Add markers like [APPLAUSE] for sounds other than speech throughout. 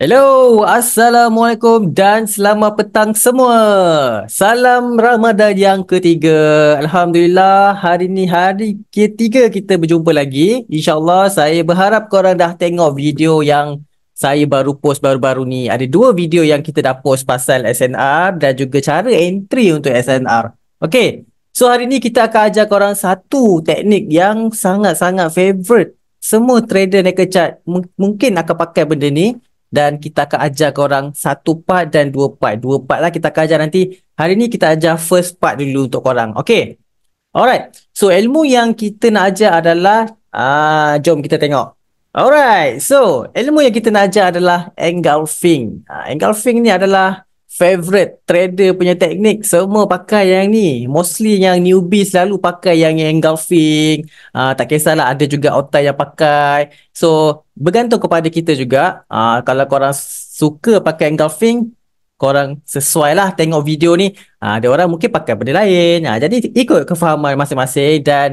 Hello, Assalamualaikum dan selamat petang semua. Salam Ramadan yang ketiga. Alhamdulillah, hari ni hari ketiga kita berjumpa lagi. InsyaAllah, saya berharap korang dah tengok video yang saya baru post baru-baru ni. Ada dua video yang kita dah post pasal SNR dan juga cara entry untuk SNR. Okay, so hari ini kita akan ajar korang satu teknik yang sangat-sangat favourite. Semua trader naked chart mungkin akan pakai benda ni dan kita akan ajar korang satu part dan dua part. Dua part lah kita akan ajar nanti. Hari ni kita ajar first part dulu untuk korang. Okay. Alright. So ilmu yang kita nak ajar adalah ah uh, jom kita tengok. Alright. So ilmu yang kita nak ajar adalah engulfing. Uh, engulfing ni adalah favorite trader punya teknik semua pakai yang ni mostly yang newbie selalu pakai yang engulfing uh, tak kisahlah ada juga otai yang pakai so bergantung kepada kita juga uh, kalau korang suka pakai engulfing korang sesuai lah tengok video ni uh, ada orang mungkin pakai benda lain uh, jadi ikut kefahaman masing-masing dan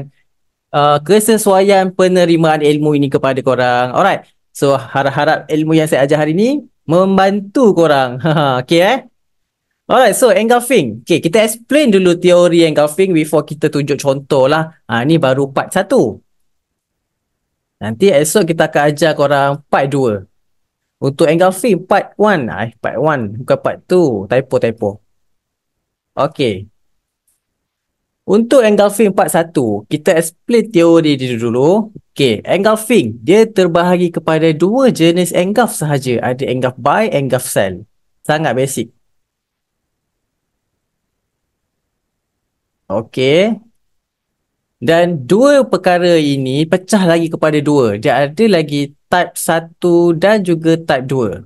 uh, kesesuaian penerimaan ilmu ini kepada korang alright so harap-harap ilmu yang saya ajar hari ni membantu korang. [LAUGHS] okay eh? Alright, so engulfing. Okay, kita explain dulu teori engulfing before kita tunjuk contoh lah. Ha, ni baru part satu. Nanti esok kita akan ajar korang part dua. Untuk engulfing, part one. Eh, part one. Bukan part two. Typo, typo. Okay. Untuk engulfing part 1, kita explain teori dia dulu. Okey, engulfing, dia terbahagi kepada dua jenis engulf sahaja. Ada engulf by, engulf sell. Sangat basic. Okey, Dan dua perkara ini pecah lagi kepada dua. Dia ada lagi type 1 dan juga type 2.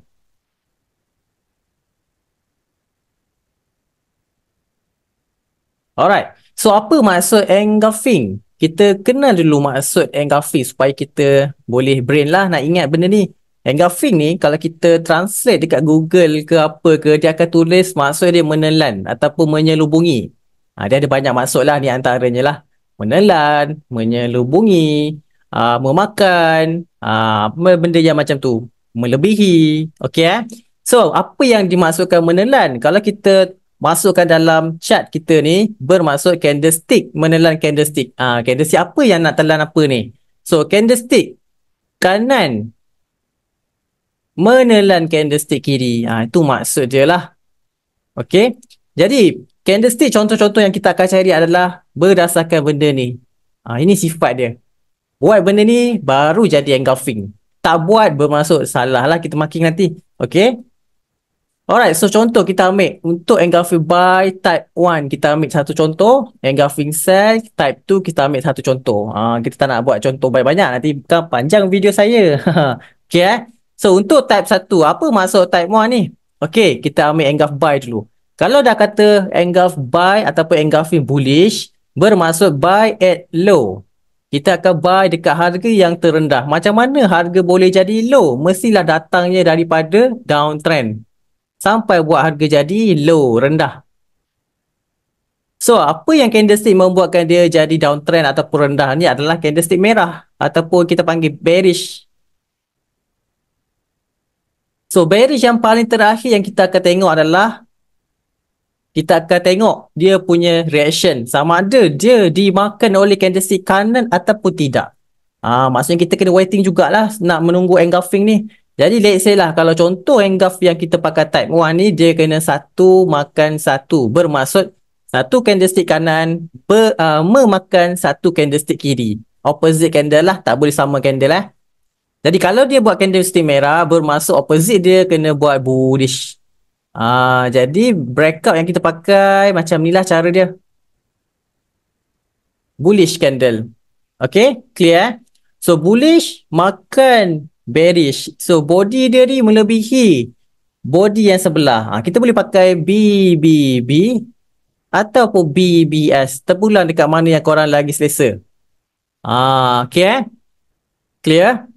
Alright. So apa maksud engulfing? Kita kenal dulu maksud engulfing supaya kita boleh brain lah nak ingat benda ni. Engulfing ni kalau kita translate dekat Google ke apa ke dia akan tulis maksud dia menelan ataupun menyelubungi. Ha, dia ada banyak maksud lah ni antaranya lah. Menelan, menyelubungi, uh, memakan, uh, benda yang macam tu. Melebihi. Okay eh? So apa yang dimaksudkan menelan? Kalau kita masukkan dalam chat kita ni bermaksud candlestick menelan candlestick. Ah ha, candlestick apa yang nak telan apa ni? So candlestick kanan menelan candlestick kiri. Ah ha, itu maksud dia lah. Okey. Jadi candlestick contoh-contoh yang kita akan cari adalah berdasarkan benda ni. Ah ha, ini sifat dia. Buat benda ni baru jadi engulfing. Tak buat bermaksud salah lah kita marking nanti. Okey. Alright, so contoh kita ambil untuk engulfing by type 1 kita ambil satu contoh, engulfing cell type 2 kita ambil satu contoh. Uh, kita tak nak buat contoh banyak-banyak nanti bukan panjang video saya. [LAUGHS] okay, eh? So untuk type 1, apa maksud type 1 ni? Okay, kita ambil engulf by dulu. Kalau dah kata engulf by ataupun engulfing bullish, bermaksud buy at low. Kita akan buy dekat harga yang terendah. Macam mana harga boleh jadi low? Mestilah datangnya daripada downtrend sampai buat harga jadi low, rendah. So, apa yang candlestick membuatkan dia jadi downtrend ataupun rendah ni adalah candlestick merah ataupun kita panggil bearish. So, bearish yang paling terakhir yang kita akan tengok adalah kita akan tengok dia punya reaction sama ada dia dimakan oleh candlestick kanan ataupun tidak. Ah, maksudnya kita kena waiting jugalah nak menunggu engulfing ni. Jadi let's say lah kalau contoh handcuff yang kita pakai type 1 ni dia kena satu makan satu bermaksud satu candlestick kanan ber, uh, memakan satu candlestick kiri. Opposite candle lah tak boleh sama candle lah. Jadi kalau dia buat candlestick merah bermaksud opposite dia kena buat bullish. Ah, uh, jadi breakout yang kita pakai macam ni lah cara dia. Bullish candle. Okay, clear eh? So bullish makan bearish. So body dia ni melebihi body yang sebelah. Ha, kita boleh pakai BBB ataupun BBS. Terpulang dekat mana yang korang lagi selesa. Ha, okay eh? Clear?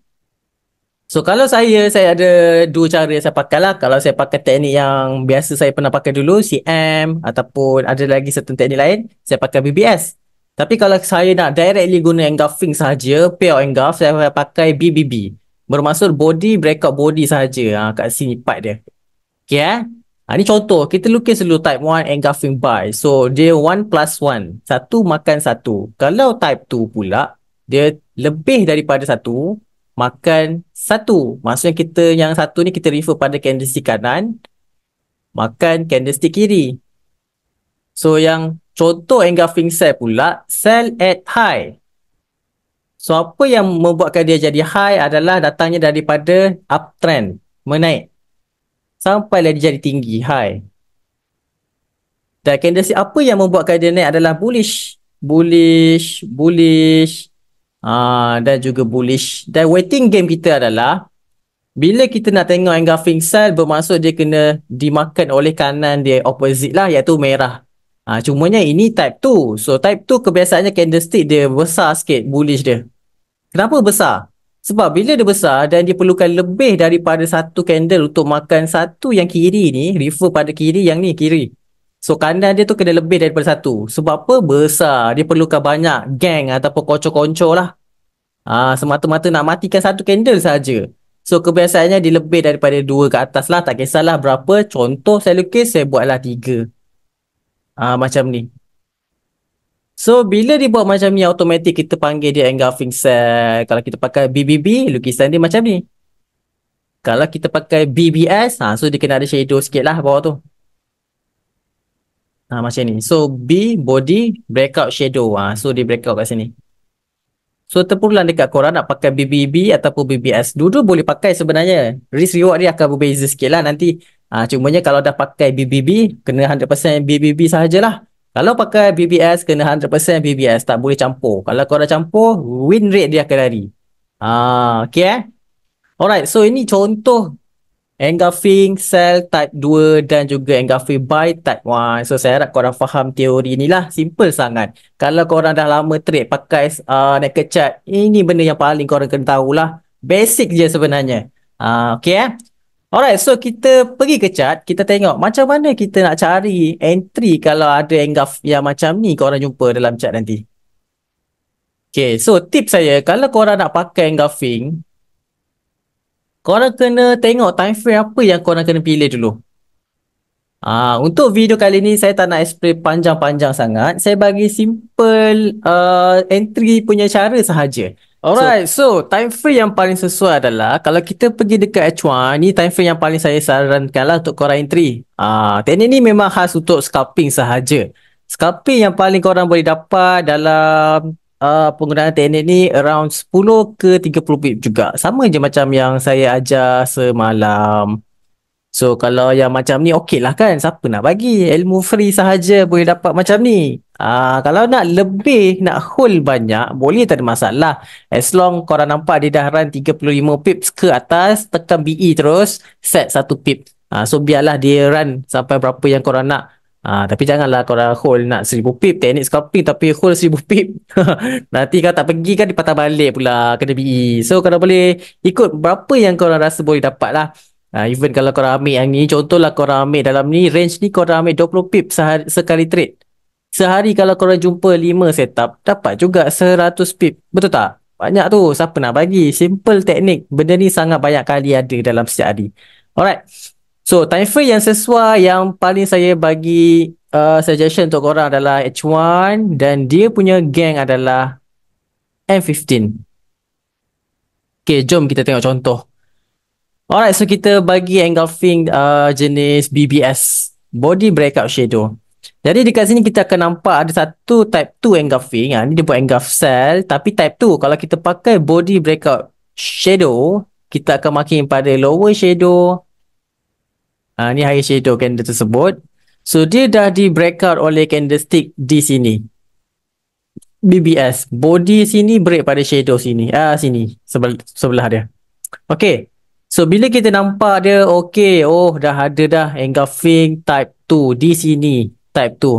So kalau saya, saya ada dua cara yang saya pakai lah. Kalau saya pakai teknik yang biasa saya pernah pakai dulu, CM ataupun ada lagi satu teknik lain, saya pakai BBS. Tapi kalau saya nak directly guna engulfing sahaja, pure engulf, saya pakai BBB. Bermaksud body breakout body saja ha, kat sini part dia. Okay eh? Ha, ni contoh, kita lukis dulu type 1 engulfing by. So, dia 1 plus 1. Satu makan satu. Kalau type 2 pula, dia lebih daripada satu, makan satu. Maksudnya kita yang satu ni kita refer pada candlestick kanan, makan candlestick kiri. So, yang contoh engulfing cell pula, sell at high. So apa yang membuatkan dia jadi high adalah datangnya daripada uptrend, menaik. Sampai dia jadi tinggi, high. Dan candlestick apa yang membuatkan dia naik adalah bullish. Bullish, bullish. Aa, ah, dan juga bullish. Dan waiting game kita adalah bila kita nak tengok engulfing sell bermaksud dia kena dimakan oleh kanan dia opposite lah iaitu merah. Ha, cumanya ini type 2. So type 2 kebiasaannya candlestick dia besar sikit bullish dia. Kenapa besar? Sebab bila dia besar dan dia perlukan lebih daripada satu candle untuk makan satu yang kiri ni, refer pada kiri yang ni, kiri. So kanan dia tu kena lebih daripada satu. Sebab apa? Besar. Dia perlukan banyak gang ataupun kocok-kocok lah. Ah, semata-mata nak matikan satu candle saja. So kebiasaannya dia lebih daripada dua ke atas lah. Tak kisahlah berapa. Contoh saya lukis, saya buatlah tiga. Ah, macam ni. So bila dia buat macam ni automatik kita panggil dia engulfing cell. Kalau kita pakai BBB lukisan dia macam ni. Kalau kita pakai BBS ha, so dia kena ada shadow sikit lah bawah tu. Ha, macam ni. So B body breakout shadow. Ha, so dia breakout kat sini. So terpulang dekat korang nak pakai BBB ataupun BBS. Dua-dua boleh pakai sebenarnya. Risk reward dia akan berbeza sikit lah nanti. Ha, cumanya kalau dah pakai BBB kena 100% BBB sahajalah. Kalau pakai BBS, kena 100% BBS. Tak boleh campur. Kalau kau dah campur, win rate dia akan lari. Ah, okay eh? Alright, so ini contoh engulfing sell type 2 dan juga engulfing buy type 1. So saya harap korang faham teori ni lah. Simple sangat. Kalau korang dah lama trade pakai uh, naked chart, ini benda yang paling korang kena tahulah. Basic je sebenarnya. Ah, uh, okay eh? Alright, so kita pergi ke chat, kita tengok macam mana kita nak cari entry kalau ada engulf yang macam ni korang jumpa dalam chat nanti. Okay, so tip saya, kalau korang nak pakai engulfing, korang kena tengok time frame apa yang korang kena pilih dulu. Ah, untuk video kali ni saya tak nak explain panjang-panjang sangat. Saya bagi simple uh, entry punya cara sahaja. Alright, so, so time frame yang paling sesuai adalah kalau kita pergi dekat H1, ni time frame yang paling saya sarankanlah untuk korang entry. Ah, uh, teknik ni memang khas untuk scalping sahaja. Scalping yang paling korang boleh dapat dalam uh, penggunaan teknik ni around 10 ke 30 pip juga. Sama je macam yang saya ajar semalam. So kalau yang macam ni okey lah kan, siapa nak bagi ilmu free sahaja boleh dapat macam ni. Uh, kalau nak lebih, nak hold banyak, boleh tak ada masalah. As long korang nampak dia dah run 35 pips ke atas, tekan BE terus, set satu pip. Uh, so biarlah dia run sampai berapa yang korang nak. Uh, tapi janganlah korang hold nak 1000 pip, teknik scalping tapi hold 1000 [LAUGHS] pip. Nanti kalau tak pergi kan dipatah balik pula kena BE. So kalau boleh ikut berapa yang korang rasa boleh dapat lah. Uh, even kalau korang ambil yang ni, contohlah korang ambil dalam ni, range ni korang ambil 20 pip sehari, sekali trade. Sehari kalau korang jumpa 5 setup, dapat juga 100 pip. Betul tak? Banyak tu. Siapa nak bagi? Simple teknik. Benda ni sangat banyak kali ada dalam setiap hari. Alright. So, time frame yang sesuai yang paling saya bagi uh, suggestion untuk korang adalah H1 dan dia punya gang adalah M15. Okay, jom kita tengok contoh. Alright, so kita bagi engulfing uh, jenis BBS. Body Breakout Shadow. Jadi dekat sini kita akan nampak ada satu type 2 engulfing. Ha, ni dia buat engulf cell. Tapi type 2 kalau kita pakai body breakout shadow, kita akan makin pada lower shadow. Ha, ni high shadow candle tersebut. So dia dah di breakout oleh candlestick di sini. BBS. Body sini break pada shadow sini. Ah sini. sebel sebelah dia. Okay. So bila kita nampak dia okay. Oh dah ada dah engulfing type 2 di sini type tu.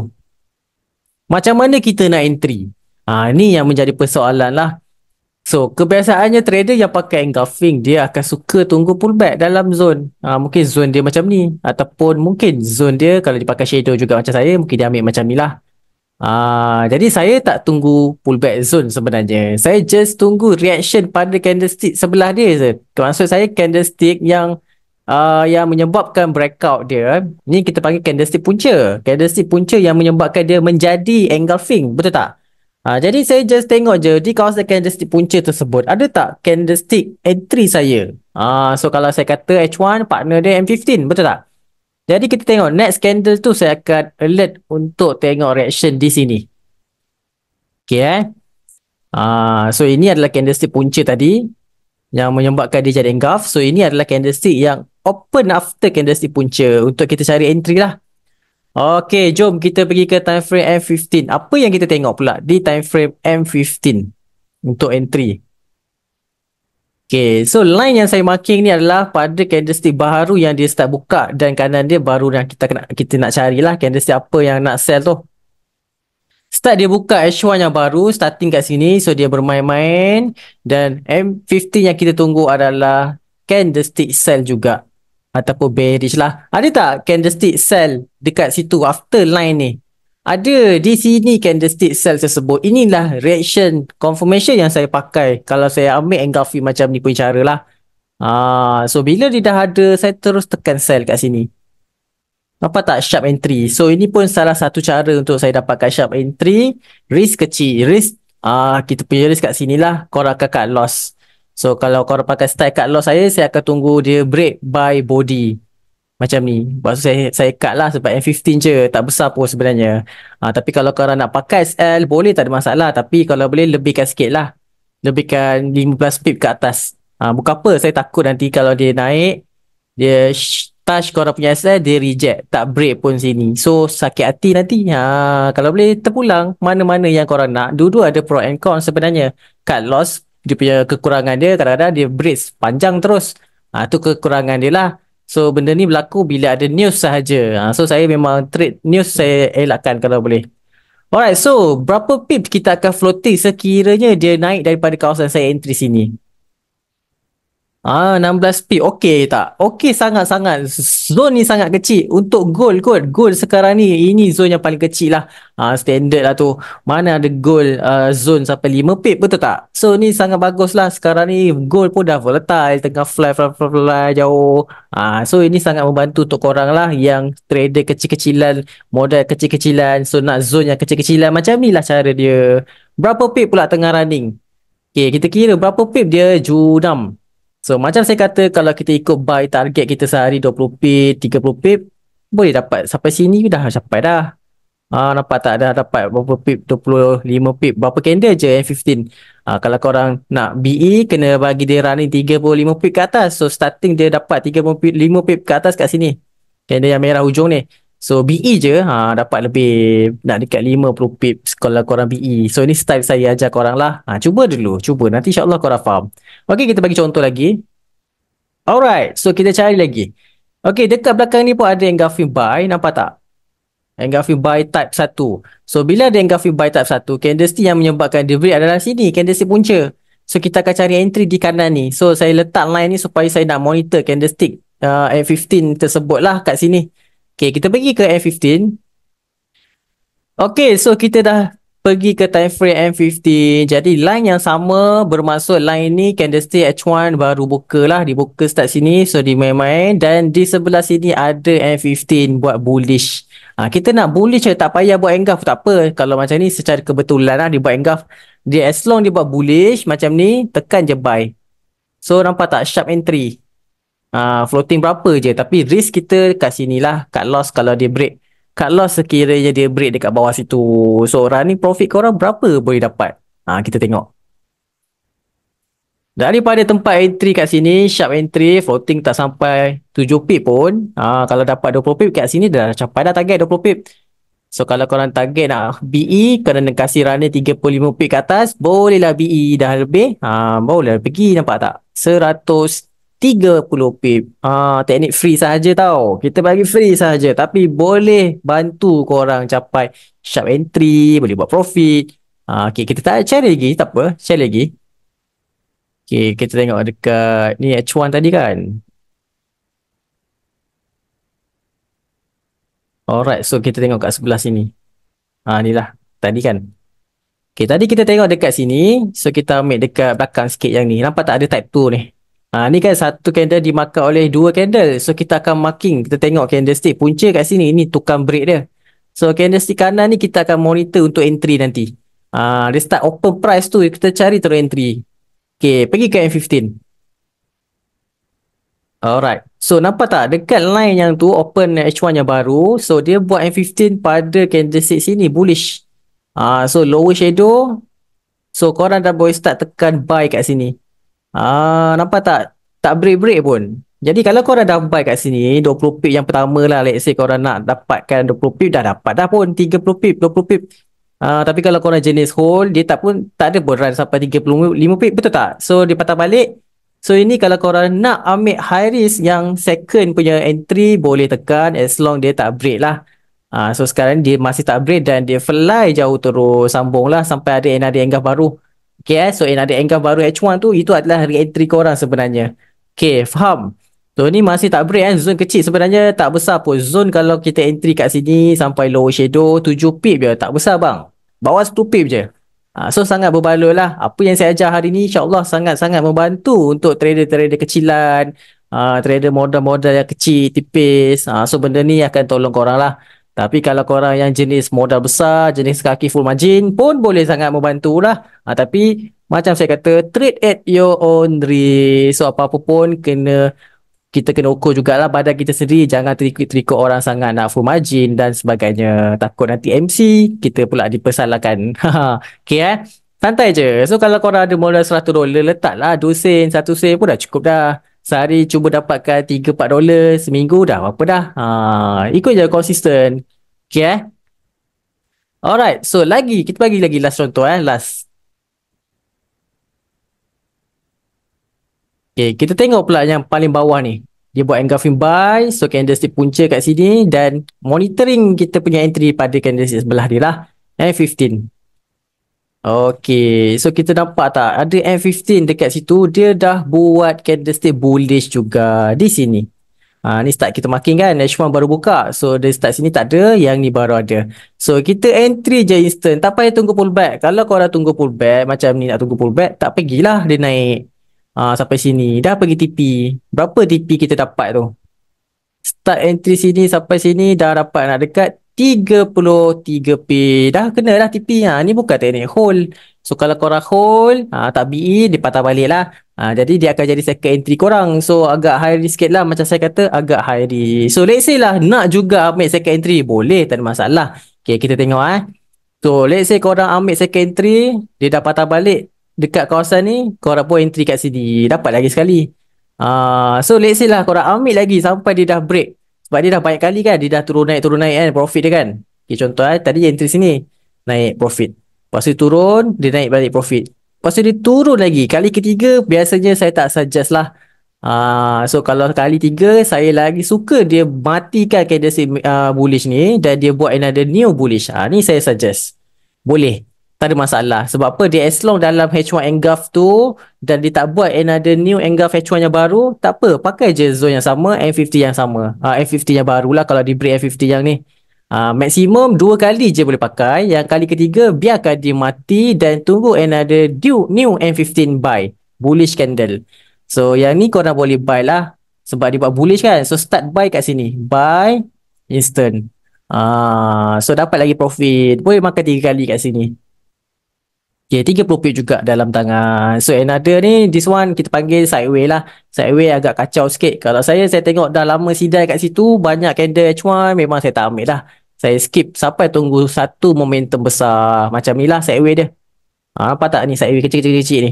Macam mana kita nak entry? Ha, ni yang menjadi persoalan lah. So, kebiasaannya trader yang pakai engulfing, dia akan suka tunggu pullback dalam zone. Ha, mungkin zone dia macam ni. Ataupun mungkin zone dia kalau dia pakai shadow juga macam saya, mungkin dia ambil macam ni lah. Ha, jadi, saya tak tunggu pullback zone sebenarnya. Saya just tunggu reaction pada candlestick sebelah dia. Maksud saya candlestick yang uh, yang menyebabkan breakout dia eh. ni kita panggil candlestick punca candlestick punca yang menyebabkan dia menjadi engulfing betul tak uh, jadi saya just tengok je di kawasan candlestick punca tersebut ada tak candlestick entry saya uh, so kalau saya kata H1 partner dia M15 betul tak jadi kita tengok next candle tu saya akan alert untuk tengok reaction di sini okay eh Ah, so ini adalah candlestick punca tadi yang menyebabkan dia jadi engulf. So ini adalah candlestick yang open after candlestick punca untuk kita cari entry lah. Okay, jom kita pergi ke time frame M15. Apa yang kita tengok pula di time frame M15 untuk entry? Okay, so line yang saya marking ni adalah pada candlestick baru yang dia start buka dan kanan dia baru yang kita kena, kita nak carilah candlestick apa yang nak sell tu. Start dia buka H1 yang baru, starting kat sini. So dia bermain-main dan M15 yang kita tunggu adalah candlestick sell juga ataupun bearish lah. Ada tak candlestick sell dekat situ after line ni? Ada di sini candlestick sell tersebut. Inilah reaction confirmation yang saya pakai kalau saya ambil engulfing macam ni pun cara lah. Ah, so bila dia dah ada, saya terus tekan sell kat sini. Nampak tak sharp entry? So ini pun salah satu cara untuk saya dapatkan sharp entry. Risk kecil. Risk, ah kita punya risk kat sini lah Korang akan cut loss. So kalau korang pakai style cut loss saya Saya akan tunggu dia break by body Macam ni Sebab saya, saya cut lah sebab M15 je Tak besar pun sebenarnya Ah, Tapi kalau korang nak pakai SL Boleh tak ada masalah Tapi kalau boleh lebihkan sikit lah Lebihkan 15 pip ke atas Ah, Bukan apa saya takut nanti kalau dia naik Dia touch korang punya SL Dia reject Tak break pun sini So sakit hati nanti ha, Kalau boleh terpulang Mana-mana yang korang nak Dua-dua ada pro and con sebenarnya Cut loss dia punya kekurangan dia kadang-kadang dia brace panjang terus. Ha, tu kekurangan dia lah. So benda ni berlaku bila ada news sahaja. Ha, so saya memang trade news saya elakkan kalau boleh. Alright, so berapa pip kita akan floating sekiranya dia naik daripada kawasan saya entry sini? Ah 16 speed okey tak? Okey sangat-sangat. Zone ni sangat kecil untuk gold, kot. gold. sekarang ni ini zone yang paling kecil lah. Ah standard lah tu. Mana ada gold uh, ah, zone sampai 5 pip betul tak? So ni sangat bagus lah. Sekarang ni gold pun dah volatile tengah fly fly fly, fly jauh. Ah so ini sangat membantu untuk korang lah yang trader kecil-kecilan, modal kecil-kecilan. So nak zone yang kecil-kecilan macam ni lah cara dia. Berapa pip pula tengah running? Okay, kita kira berapa pip dia Junam So macam saya kata kalau kita ikut buy target kita sehari 20 pip, 30 pip boleh dapat sampai sini dah sampai dah. Ah nampak tak dah dapat berapa pip 25 pip berapa candle je yang eh, 15. Ah kalau korang nak BE kena bagi dia running 35 pip ke atas. So starting dia dapat 35 pip, pip ke atas kat sini. Candle yang merah hujung ni. So BE je ha, dapat lebih nak dekat 50 pip sekolah korang BE. So ini style saya ajar korang lah. Ha, cuba dulu, cuba. Nanti insyaAllah korang faham. Okay, kita bagi contoh lagi. Alright, so kita cari lagi. Okay, dekat belakang ni pun ada engraving by, nampak tak? Engraving by type 1. So bila ada engraving by type 1, candlestick yang menyebabkan debris adalah sini, candlestick punca. So kita akan cari entry di kanan ni. So saya letak line ni supaya saya nak monitor candlestick uh, F15 tersebut lah kat sini. Okay, kita pergi ke M15. Okay, so kita dah pergi ke time frame M15. Jadi line yang sama bermaksud line ni candlestick H1 baru buka lah. Dibuka start sini. So di main-main. Dan di sebelah sini ada M15 buat bullish. Ha, kita nak bullish je eh, tak payah buat engulf tak apa. Kalau macam ni secara kebetulan lah dia buat engulf. Dia as long dia buat bullish macam ni tekan je buy. So nampak tak sharp entry uh, floating berapa je tapi risk kita kat sini lah cut loss kalau dia break cut loss sekiranya dia break dekat bawah situ so running profit korang berapa boleh dapat uh, kita tengok Daripada tempat entry kat sini, sharp entry, floating tak sampai 7 pip pun. Ha, kalau dapat 20 pip kat sini, dah capai dah target 20 pip. So, kalau korang target nak BE, kena nak kasi running 35 pip ke atas, bolehlah BE dah lebih. Ha, bolehlah pergi, nampak tak? 30 pip. Ah, teknik free saja tau. Kita bagi free saja tapi boleh bantu korang capai sharp entry, boleh buat profit. Ah, okay, kita tak share lagi, tak apa, share lagi. Okay, kita tengok dekat ni H1 tadi kan. Alright, so kita tengok kat sebelah sini. Ah, ni lah. Tadi kan. Okay, tadi kita tengok dekat sini. So, kita ambil dekat belakang sikit yang ni. Nampak tak ada type 2 ni? Ha, ni kan satu candle dimakan oleh dua candle. So kita akan marking. Kita tengok candlestick. Punca kat sini. Ini tukang break dia. So candlestick kanan ni kita akan monitor untuk entry nanti. Ha, dia start open price tu. Kita cari terus entry. Okay. Pergi ke M15. Alright. So nampak tak dekat line yang tu open H1 yang baru. So dia buat M15 pada candlestick sini bullish. Ah, ha, so lower shadow. So korang dah boleh start tekan buy kat sini. Ah, nampak tak? Tak break-break pun. Jadi kalau korang dah buy kat sini, 20 pip yang pertama lah, let's say korang nak dapatkan 20 pip, dah dapat dah pun 30 pip, 20 pip. Uh, tapi kalau korang jenis hold, dia tak pun tak ada pun run sampai 35 pip, betul tak? So, dia patah balik. So, ini kalau korang nak ambil high risk yang second punya entry, boleh tekan as long dia tak break lah. Uh, so, sekarang dia masih tak break dan dia fly jauh terus sambung lah sampai ada yang another angle baru. Okay, eh? so in ada income baru H1 tu, itu adalah re-entry korang sebenarnya. Okay, faham? So ni masih tak break kan, eh? zone kecil sebenarnya tak besar pun. Zone kalau kita entry kat sini sampai lower shadow, 7 pip je, tak besar bang. Bawah 10 pip je. Ha, so sangat berbaloi lah. Apa yang saya ajar hari ni, insyaAllah sangat-sangat membantu untuk trader-trader kecilan, uh, trader modal-modal yang kecil, tipis. Uh, so benda ni akan tolong korang lah. Tapi kalau korang yang jenis modal besar, jenis kaki full margin pun boleh sangat membantu lah. Ha, ah, tapi macam saya kata, trade at your own risk. So apa-apa pun kena kita kena ukur jugalah badan kita sendiri. Jangan terikut-terikut orang sangat nak full margin dan sebagainya. Takut nanti MC kita pula dipersalahkan. [LAUGHS] okay eh? Santai je. So kalau korang ada modal 100 dolar, letaklah 2 sen, 1 sen pun dah cukup dah sehari cuba dapatkan 3 4 dolar seminggu dah apa dah ha ikut je konsisten okey eh alright so lagi kita bagi lagi last contoh eh last okey kita tengok pula yang paling bawah ni dia buat engulfing buy so candlestick punca kat sini dan monitoring kita punya entry pada candlestick sebelah dia lah eh 15 Okay, so kita nampak tak ada M15 dekat situ dia dah buat candlestick bullish juga di sini. Ha, ni start kita marking kan, H1 baru buka. So dia start sini tak ada, yang ni baru ada. So kita entry je instant, tak payah tunggu pullback. Kalau kau dah tunggu pullback, macam ni nak tunggu pullback, tak pergilah dia naik ha, sampai sini. Dah pergi TP. Berapa TP kita dapat tu? Start entry sini sampai sini dah dapat nak dekat 3,000. 33P dah kena dah TP ha. ni bukan teknik hold so kalau korang hole, ha, tak BE dia patah balik lah ha, jadi dia akan jadi second entry korang so agak high risk sikit lah macam saya kata agak high risk so let's say lah nak juga ambil second entry boleh tak ada masalah Okay kita tengok eh so let's say korang ambil second entry dia dah patah balik dekat kawasan ni korang pun entry kat sini dapat lagi sekali Ah, so let's say lah korang ambil lagi sampai dia dah break sebab dia dah banyak kali kan Dia dah turun naik turun naik kan Profit dia kan okay, Contoh eh, tadi entry sini Naik profit Pasal turun Dia naik balik profit Pasal tu dia turun lagi Kali ketiga Biasanya saya tak suggest lah Uh, so kalau kali tiga saya lagi suka dia matikan candlestick uh, ah, bullish ni dan dia buat another new bullish. Ah uh, ni saya suggest. Boleh tak ada masalah. Sebab apa? Dia as long dalam H1 engulf tu dan dia tak buat another new engulf H1 yang baru, tak apa. Pakai je zone yang sama, M50 yang sama. Ah uh, M50 yang barulah kalau diberi break M50 yang ni. Ah uh, maksimum dua kali je boleh pakai. Yang kali ketiga biarkan dia mati dan tunggu another new, new M15 buy. Bullish candle. So yang ni korang boleh buy lah. Sebab dia buat bullish kan. So start buy kat sini. Buy instant. Ah, uh, so dapat lagi profit. Boleh makan tiga kali kat sini. Okay, 30 pit juga dalam tangan. So, another ni, this one kita panggil sideway lah. Sideway agak kacau sikit. Kalau saya, saya tengok dah lama sidai kat situ, banyak candle H1, memang saya tak ambil lah. Saya skip sampai tunggu satu momentum besar. Macam ni lah sideway dia. Ha, apa tak ni sideway kecil-kecil-kecil ni?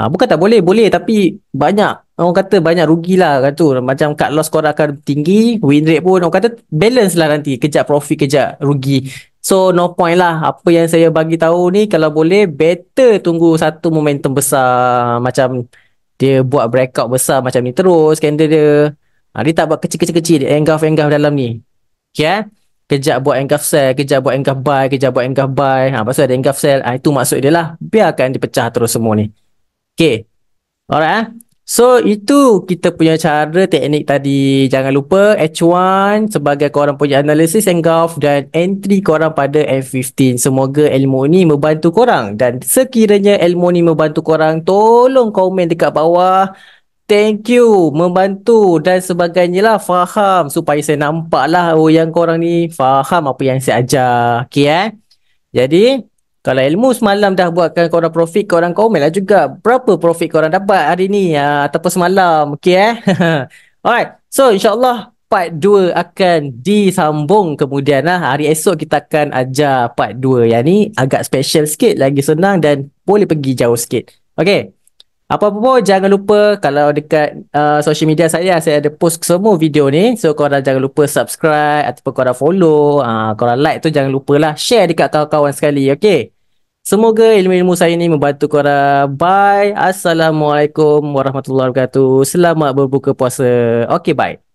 Ha, bukan tak boleh, boleh tapi banyak. Orang kata banyak rugi lah kat tu. Macam cut loss korang akan tinggi, win rate pun. Orang kata balance lah nanti. Kejap profit, kejap rugi. So no point lah apa yang saya bagi tahu ni kalau boleh better tunggu satu momentum besar macam dia buat breakout besar macam ni terus skandal dia. Ha, dia tak buat kecil-kecil-kecil engulf-engulf dalam ni. Okay eh? Kejap buat engulf sell, kejap buat engulf buy, kejap buat engulf buy. Ha, pasal ada engulf sell, ha, itu maksud dia lah. Biarkan dipecah terus semua ni. Okay. Alright eh? So itu kita punya cara teknik tadi. Jangan lupa H1 sebagai korang punya analisis engulf dan entry korang pada F15. Semoga ilmu ni membantu korang dan sekiranya ilmu ni membantu korang tolong komen dekat bawah. Thank you membantu dan sebagainya lah faham supaya saya nampak lah oh, yang korang ni faham apa yang saya ajar. Okay eh. Jadi kalau ilmu semalam dah buatkan korang profit, korang komen lah juga. Berapa profit korang dapat hari ni uh, ataupun semalam? Okay eh? [LAUGHS] Alright. So insyaAllah part 2 akan disambung kemudian lah. Hari esok kita akan ajar part 2 yang ni agak special sikit, lagi senang dan boleh pergi jauh sikit. Okay. Apa-apa pun jangan lupa kalau dekat uh, social media saya saya ada post semua video ni. So korang jangan lupa subscribe ataupun korang follow. Uh, korang like tu jangan lupa lah share dekat kawan-kawan sekali. Okay. Semoga ilmu-ilmu saya ni membantu korang. Bye. Assalamualaikum warahmatullahi wabarakatuh. Selamat berbuka puasa. Okay bye.